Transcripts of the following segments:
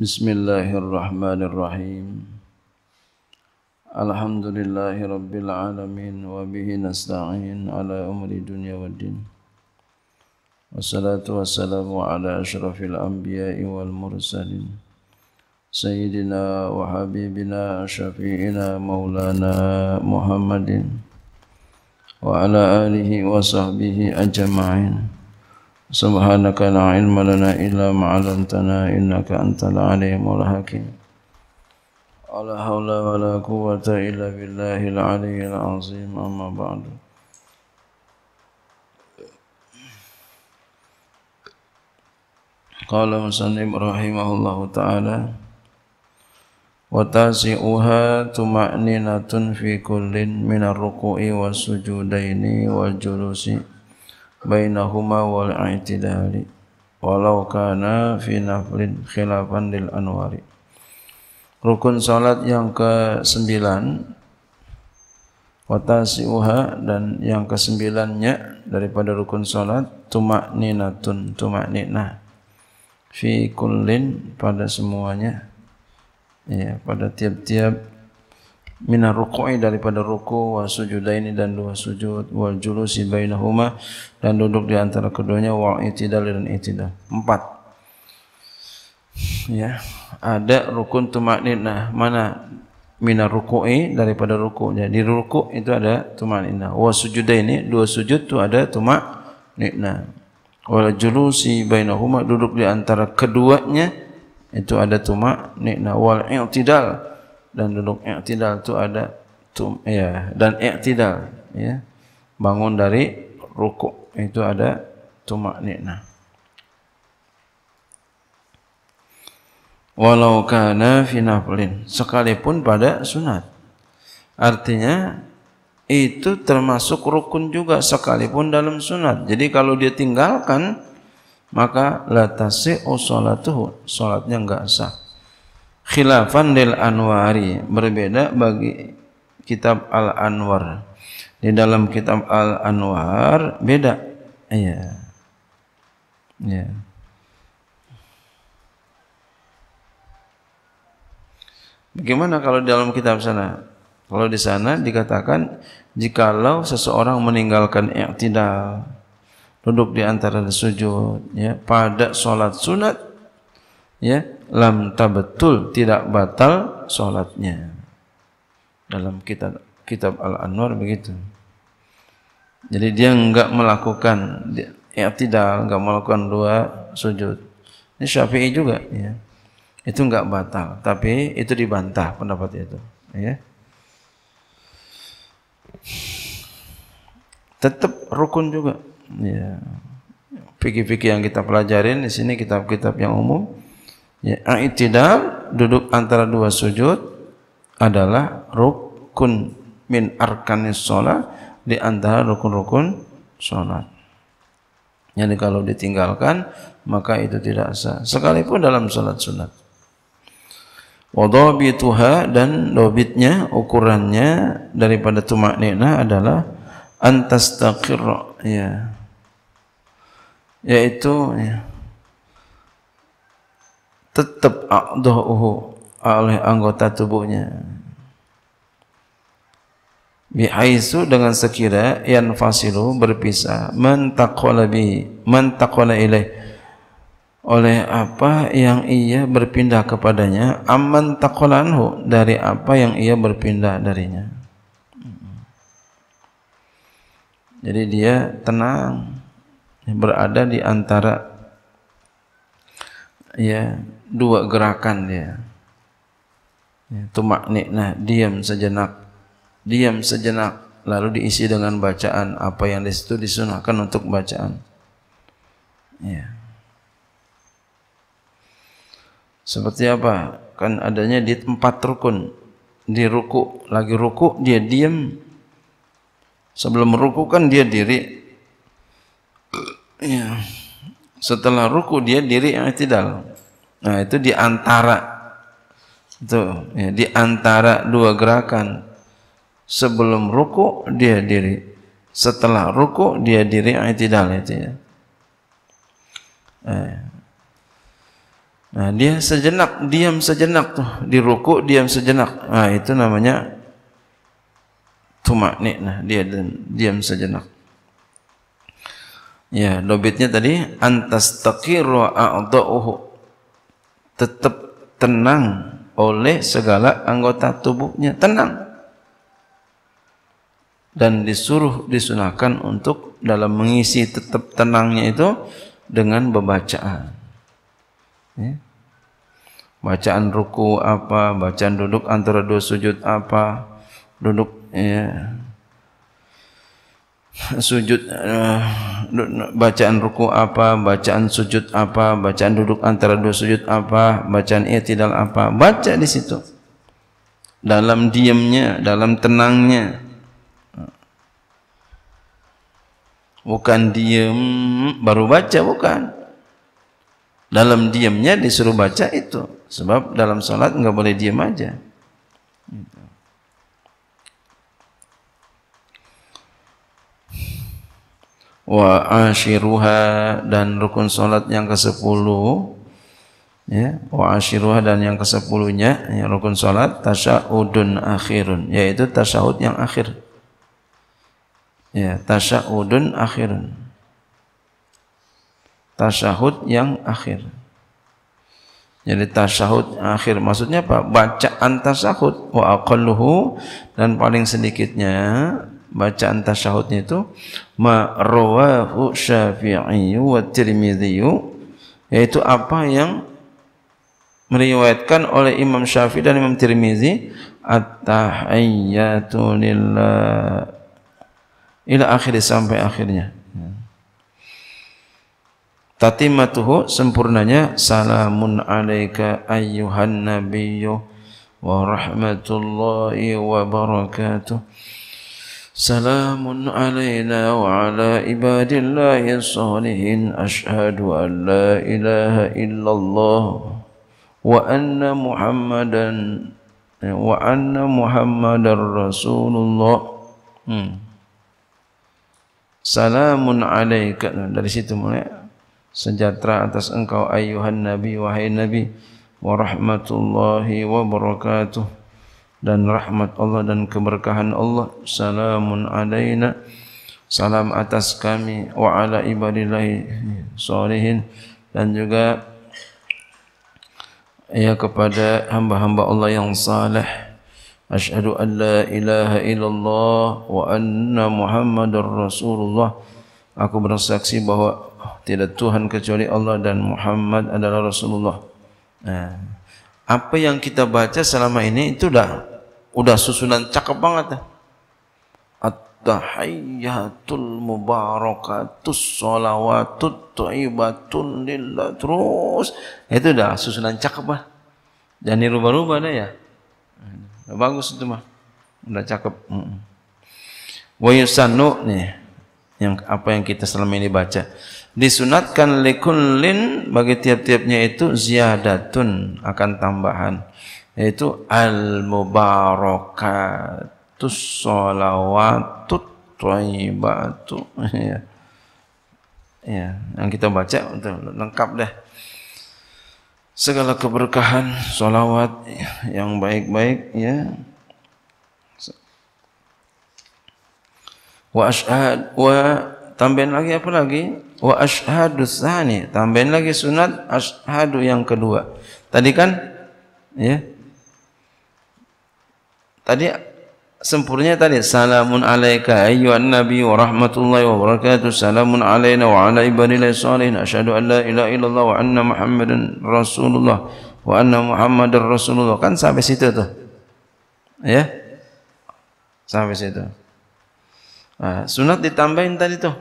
بسم الله الرحمن الرحيم الحمد لله رب العالمين وبه نستعين على أمر الدنيا والدين والصلاة والسلام على أشرف الأنبياء والمرسلين سيدنا وحبيبنا شفيعنا مولانا محمد وعلى آله وصحبه أجمعين سبحانك لا علم لنا إلا ما علمتنا إنك أنت العليم الحكيم ولا حول ولا قوة إلا بالله العلي العظيم أما بعد قال مسلم رحمه الله تعالى وتاسعها طمأنينة في كل من الركوع والسجودين والجلوس بينهما walau kana fi في نفل خلافا anwari. Rukun salat yang ke sembilan Watasi'uha dan yang ke sembilannya Daripada rukun salat Tumak ninatun Tumak nina Fi kullin pada semuanya ya, Pada tiap-tiap minar ruku'i daripada ruku wa sujudaini dan dua sujud wal julusi bainahuma dan duduk di antara keduanya wa itidal dan itidal empat ya ada rukun tumanina mana minar ruku'i daripada ruku jadi ruku itu ada tumanina wa sujudaini dua sujud itu ada tumanina wal julusi bainahuma duduk di antara keduanya itu ada tumanina wal itidal dan duduk i'tidal itu ada tum ya dan i'tidal ya bangun dari rukuk itu ada tumanina walau kana fi naflin sekalipun pada sunat artinya itu termasuk rukun juga sekalipun dalam sunat jadi kalau dia tinggalkan maka la tasih salatuhu salatnya enggak sah khilafan lil anwari berbeda bagi kitab al anwar di dalam kitab al anwar beda iya iya bagaimana kalau di dalam kitab sana kalau di sana dikatakan jikalau seseorang meninggalkan i'tidal duduk di antara sujud ya pada salat sunat ya lam tabetul tidak batal solatnya dalam kitab kitab al anwar begitu jadi dia enggak melakukan ya tidak enggak melakukan dua sujud ini syafi'i juga ya itu enggak batal tapi itu dibantah pendapat itu ya tetap rukun juga ya fikih-fikih yang kita pelajarin di sini kitab-kitab yang umum Ya, i'tidal duduk antara dua sujud adalah rukun min arkanis salat di antara rukun-rukun salat. Jadi kalau ditinggalkan maka itu tidak sah sekalipun dalam salat sunat. Wadhabituha dan dobitnya ukurannya daripada tumaknina adalah antastaqir ya. Yaitu ya tetap a'dha'uhu oleh anggota tubuhnya bihaisu dengan sekira yang fasilu berpisah mentakola bi mentakola ilaih oleh apa yang ia berpindah kepadanya aman takolanhu dari apa yang ia berpindah darinya jadi dia tenang berada di antara ya dua gerakan dia itu ya, makni nah diam sejenak diam sejenak lalu diisi dengan bacaan apa yang di situ disunahkan untuk bacaan ya seperti apa kan adanya di tempat rukun di ruku lagi ruku dia diam sebelum ruku kan dia diri ya setelah ruku dia diri yang tidak Nah, itu di antara itu ya, di antara dua gerakan. Sebelum ruku dia diri, setelah ruku dia diri ah, i'tidal itu ya. Eh. Nah, dia sejenak, diam sejenak tuh di ruku, diam sejenak. Nah, itu namanya tumak nah dia diam sejenak. Ya, dobitnya tadi antas takiru a'dha'uhu tetap tenang oleh segala anggota tubuhnya tenang dan disuruh disunahkan untuk dalam mengisi tetap tenangnya itu dengan bacaan ya. bacaan ruku apa bacaan duduk antara dua sujud apa duduk ya sujud uh, bacaan ruku apa bacaan sujud apa bacaan duduk antara dua sujud apa bacaan i'tidal apa baca di situ dalam diamnya dalam tenangnya bukan diam baru baca bukan dalam diamnya disuruh baca itu sebab dalam salat enggak boleh diam aja gitu wa ashiruha dan rukun solat yang ke sepuluh, ya wa ashiruha dan yang ke sepuluhnya, ya, rukun solat tasahudun akhirun yaitu tasahud yang akhir ya tasahudun akhirun tasahud yang akhir jadi tasahud akhir maksudnya apa? Bacaan tasahud wa aqalluhu dan paling sedikitnya bacaan tasyahudnya itu ma rawahu syafi'i wa tirmidhi yaitu apa yang meriwayatkan oleh Imam Syafi'i dan Imam Tirmizi at-tahiyyatu lillah ila akhir sampai akhirnya tatimatuhu sempurnanya salamun alaika ayyuhan nabiyyu wa rahmatullahi wa barakatuh سلام علينا وعلى عباد الله الصالحين أشهد أن لا إله إلا الله وأن محمدا وأن محمدا رسول الله سلام عليك dari situ mulai sejahtera atas engkau ayuhan nabi wahai nabi wa rahmatullahi wa barakatuh dan rahmat Allah dan keberkahan Allah salamun alaina salam atas kami wa ala ibadillah salihin dan juga ya kepada hamba-hamba Allah yang saleh asyhadu an la ilaha illallah wa anna muhammadar rasulullah aku bersaksi bahwa tidak tuhan kecuali Allah dan Muhammad adalah rasulullah apa yang kita baca selama ini itu dah udah susunan cakep banget ya. At-tahiyyatul mubarakatus salawatut ta'ibatun lillah terus itu dah susunan cakep lah. jangan dirubah-rubah dah ya bagus itu mah udah cakep wa yusannu nih yang apa yang kita selama ini baca disunatkan likullin bagi tiap-tiapnya itu ziyadatun akan tambahan yaitu al mubarakatus salawatut thayyibatu ya. ya yang kita baca untuk lengkap deh segala keberkahan salawat yang baik-baik ya wa ashad wa tambahin lagi apa lagi wa ashadu tsani tambahin lagi sunat ashadu yang kedua tadi kan ya tadi sempurnya tadi salamun alaika ayyuhan nabi wa rahmatullahi wa barakatuh salamun alaina wa ala ibadillahi salihin asyhadu an ilaha illallah wa anna muhammadan rasulullah wa anna muhammadar rasulullah kan sampai situ tuh ya sampai situ nah, ha, sunat ditambahin tadi tuh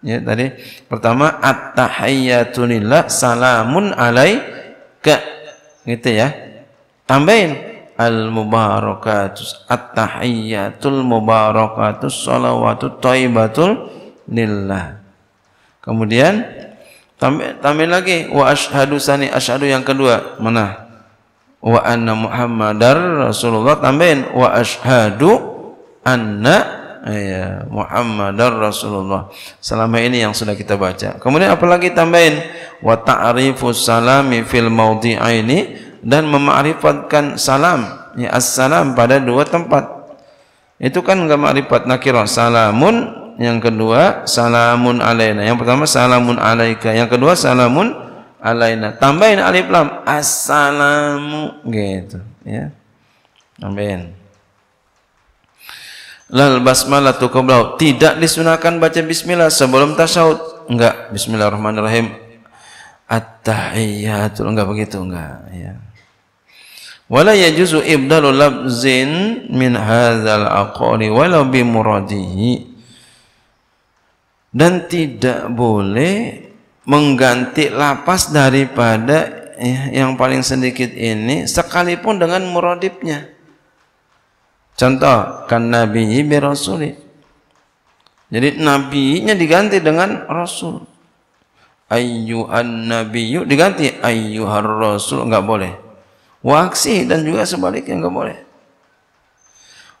ya tadi pertama at-tahiyyatu lillah salamun alaika gitu ya tambahin al-mubarakatus at-tahiyyatul mubarakatus salawatu taibatul lillah kemudian tambah tambah lagi wa asyhadu sani ashadu yang kedua mana wa anna muhammadar rasulullah tambahin wa asyhadu anna ya muhammadar rasulullah selama ini yang sudah kita baca kemudian apalagi tambahin wa ta'rifus salami fil maudhi'aini dan memakrifatkan salam ya assalam pada dua tempat itu kan enggak makrifat nakirah salamun yang kedua salamun alaina yang pertama salamun alaika yang kedua salamun alaina tambahin alif lam assalamu gitu ya amin lal basmalah tu qablau tidak disunahkan baca bismillah sebelum tasyahud enggak bismillahirrahmanirrahim at-tahiyyatul enggak begitu enggak ya wala yajuzu ibdalu labzin min hadzal aqali walau bi muradihi dan tidak boleh mengganti lapas daripada eh, yang paling sedikit ini sekalipun dengan muradibnya contoh kan nabi bi rasuli jadi nabinya diganti dengan rasul ayyu an nabiyyu diganti ayyuhar rasul enggak boleh waksi dan juga sebaliknya enggak boleh.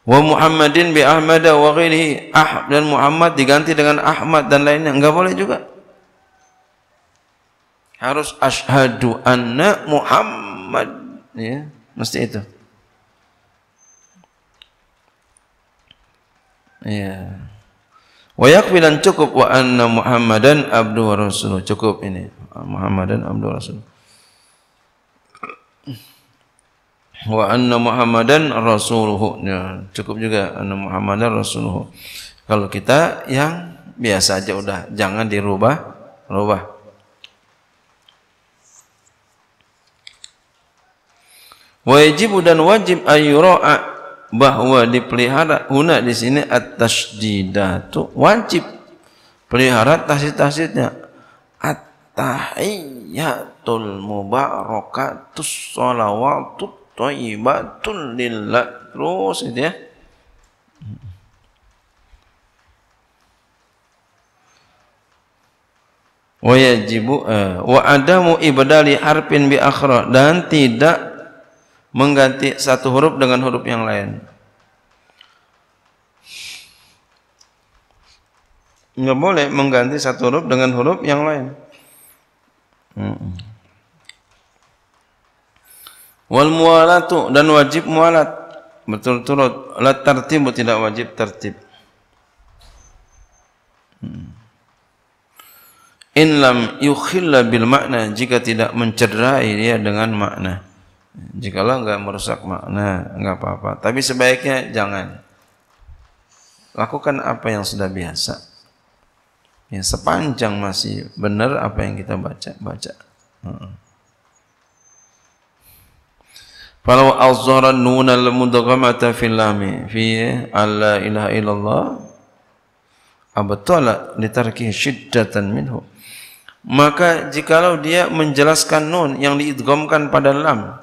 Wa Muhammadin bi Ahmad wa ghairihi ah dan Muhammad diganti dengan Ahmad dan lainnya enggak boleh juga. Harus asyhadu anna Muhammad ya, mesti itu. Ya. Wa yakfi cukup wa anna Muhammadan abdu wa rasul. Cukup ini. Muhammadan abdu wa rasul. wa anna muhammadan rasuluhu ya, cukup juga anna muhammadan rasuluhu kalau kita yang biasa aja udah jangan dirubah rubah wajib dan wajib ayyura bahwa dipelihara huna di sini at-tasjidatu wajib pelihara tasjid-tasjidnya at-tahiyyatul mubarakatus salawatut Taibatun lillah Terus itu ya wa yajibu uh, eh, wa adamu ibdali harfin bi akhra dan tidak mengganti satu huruf dengan huruf yang lain enggak boleh mengganti satu huruf dengan huruf yang lain hmm. wal muwalatu dan wajib mualat betul turut la tartib tidak wajib tertib hmm. in lam yukhilla bil makna jika tidak mencederai dia dengan makna jikalau enggak merusak makna enggak apa-apa tapi sebaiknya jangan lakukan apa yang sudah biasa ya sepanjang masih benar apa yang kita baca baca hmm. Falau azharan nun al mudghamata fi lam eh, fi alla ilaha illallah abtala ah, li tarki shiddatan minhu maka jikalau dia menjelaskan nun yang diidghamkan pada lam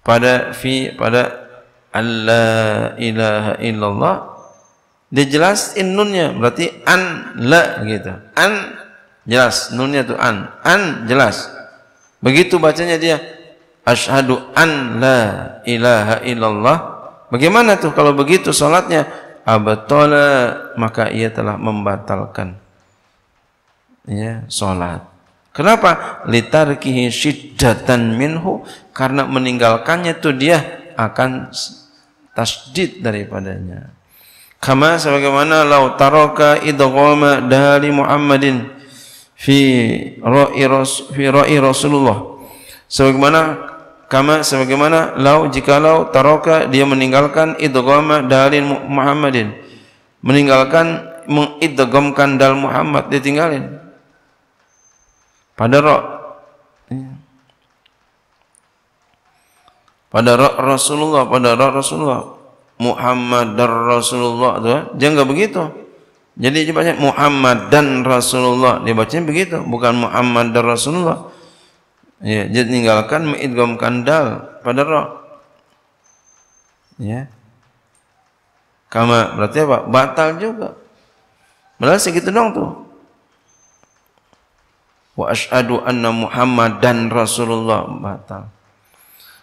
pada fi pada alla ilaha illallah dia jelasin nunnya berarti an la gitu an jelas nunnya tu an an jelas begitu bacanya dia asyhadu an la ilaha illallah bagaimana tuh kalau begitu salatnya abatola ah, eh. maka ia telah membatalkan ya salat kenapa litarkihi syiddatan minhu karena meninggalkannya tuh dia akan tasdid daripadanya kama sebagaimana lau taraka idghama dari muhammadin fi ra'i rasul fi ra'i rasulullah sebagaimana kama sebagaimana lau jika Lau taroka dia meninggalkan idgham dalil Muhammadin meninggalkan mengidgamkan dal Muhammad ditinggalin pada ra pada ra Rasulullah pada ra Rasulullah Muhammad dar Rasulullah tu eh. dia enggak begitu jadi dia baca Muhammad dan Rasulullah dia baca begitu bukan Muhammad dar Rasulullah Ya, jadi tinggalkan mengidgham kandal pada ro. Ya. Kama berarti apa? Batal juga. Malah segitu dong tu. Wa asyhadu anna dan Rasulullah batal.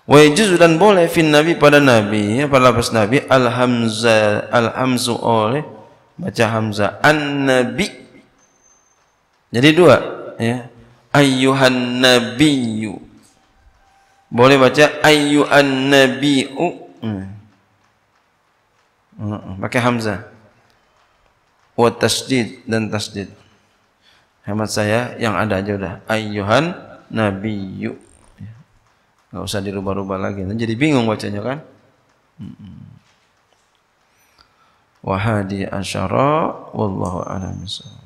Wa yajuz dan boleh fin nabi pada nabi, ya, pada lafaz nabi al Hamzu oleh baca hamza an nabi. Jadi dua, ya ayyuhan nabiyyu boleh baca ayyuhan nabiyyu hmm. hmm. hmm. pakai hamzah wa tasjid dan tasjid hemat saya yang ada aja udah ayyuhan nabiyyu Enggak ya. usah dirubah-rubah lagi. Nanti jadi bingung bacanya kan? Hmm, hmm. Wahadi asyara wallahu a'lam bissawab.